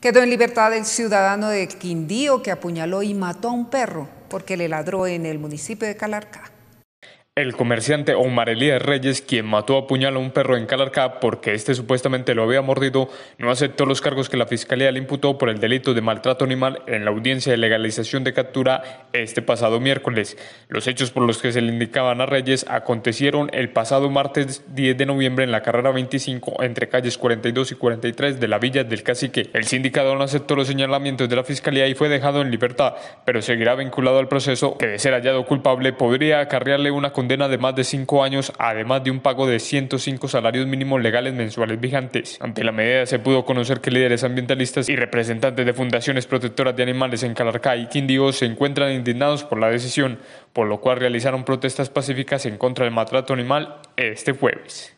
Quedó en libertad el ciudadano de Quindío que apuñaló y mató a un perro porque le ladró en el municipio de Calarcá el comerciante Omar Elías Reyes, quien mató a puñal a un perro en Calarcá porque éste supuestamente lo había mordido, no aceptó los cargos que la fiscalía le imputó por el delito de maltrato animal en la audiencia de legalización de captura este pasado miércoles. Los hechos por los que se le indicaban a Reyes acontecieron el pasado martes 10 de noviembre en la carrera 25 entre calles 42 y 43 de la villa del Cacique. El sindicado no aceptó los señalamientos de la fiscalía y fue dejado en libertad, pero seguirá vinculado al proceso que de ser hallado culpable podría acarrearle una condición condena de más de cinco años, además de un pago de 105 salarios mínimos legales mensuales vigentes. Ante la medida se pudo conocer que líderes ambientalistas y representantes de fundaciones protectoras de animales en Calarcá y Quindío se encuentran indignados por la decisión, por lo cual realizaron protestas pacíficas en contra del maltrato animal este jueves.